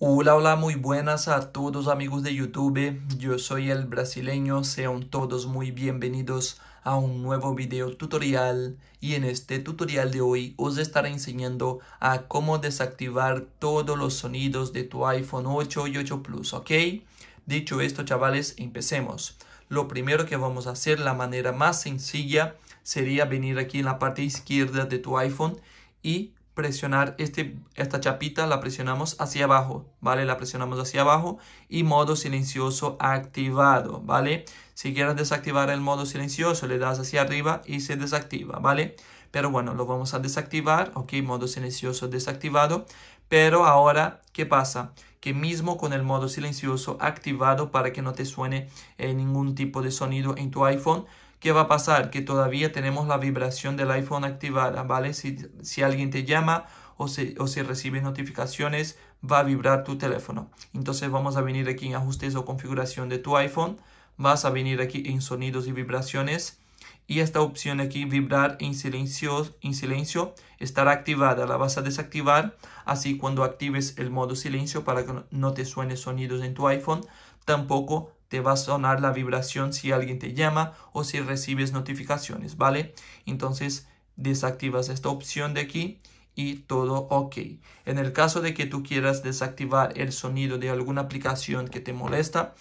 Hola, hola, muy buenas a todos amigos de YouTube. Yo soy el brasileño, sean todos muy bienvenidos a un nuevo video tutorial y en este tutorial de hoy os estaré enseñando a cómo desactivar todos los sonidos de tu iPhone 8 y 8 Plus, ¿ok? Dicho esto, chavales, empecemos. Lo primero que vamos a hacer, la manera más sencilla, sería venir aquí en la parte izquierda de tu iPhone y presionar este, esta chapita, la presionamos hacia abajo, ¿vale? La presionamos hacia abajo y modo silencioso activado, ¿vale? Si quieres desactivar el modo silencioso, le das hacia arriba y se desactiva, ¿vale? Pero bueno, lo vamos a desactivar, ok, modo silencioso desactivado. Pero ahora, ¿qué pasa? Que mismo con el modo silencioso activado para que no te suene eh, ningún tipo de sonido en tu iPhone, ¿Qué va a pasar? Que todavía tenemos la vibración del iPhone activada, ¿vale? Si, si alguien te llama o si, o si recibes notificaciones, va a vibrar tu teléfono. Entonces vamos a venir aquí en ajustes o configuración de tu iPhone. Vas a venir aquí en sonidos y vibraciones y esta opción aquí vibrar en silencio, en silencio estará activada. La vas a desactivar así cuando actives el modo silencio para que no te suene sonidos en tu iPhone. Tampoco te va a sonar la vibración si alguien te llama o si recibes notificaciones, ¿vale? Entonces desactivas esta opción de aquí y todo ok. En el caso de que tú quieras desactivar el sonido de alguna aplicación que te molesta,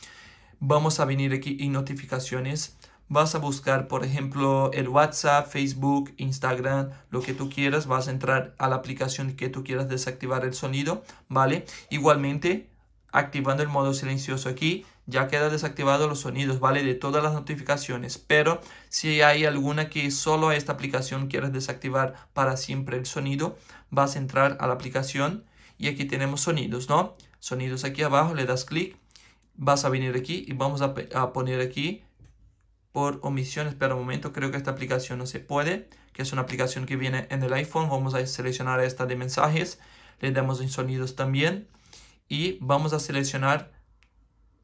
vamos a venir aquí y notificaciones vas a buscar, por ejemplo, el WhatsApp, Facebook, Instagram, lo que tú quieras. Vas a entrar a la aplicación que tú quieras desactivar el sonido, ¿vale? Igualmente, activando el modo silencioso aquí, ya queda desactivado los sonidos, ¿vale? De todas las notificaciones. Pero si hay alguna que solo a esta aplicación quieras desactivar para siempre el sonido, vas a entrar a la aplicación y aquí tenemos sonidos, ¿no? Sonidos aquí abajo, le das clic, vas a venir aquí y vamos a poner aquí por pero Espera momento, creo que esta aplicación no se puede, que es una aplicación que viene en el iPhone. Vamos a seleccionar esta de mensajes, le damos en sonidos también y vamos a seleccionar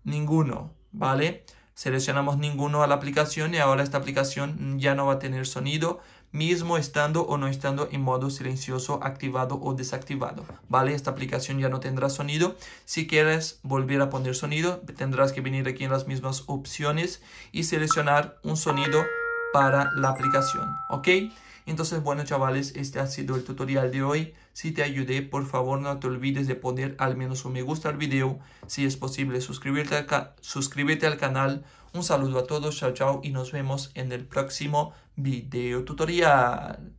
ninguno, ¿vale? Seleccionamos ninguno a la aplicación y ahora esta aplicación ya no va a tener sonido, mismo estando o no estando en modo silencioso, activado o desactivado, ¿vale? Esta aplicación ya no tendrá sonido. Si quieres volver a poner sonido, tendrás que venir aquí en las mismas opciones y seleccionar un sonido para la aplicación, ¿ok? Entonces, bueno chavales, este ha sido el tutorial de hoy. Si te ayudé, por favor no te olvides de poner al menos un me gusta al video. Si es posible, suscribirte al, suscríbete al canal. Un saludo a todos, chao chao y nos vemos en el próximo video tutorial.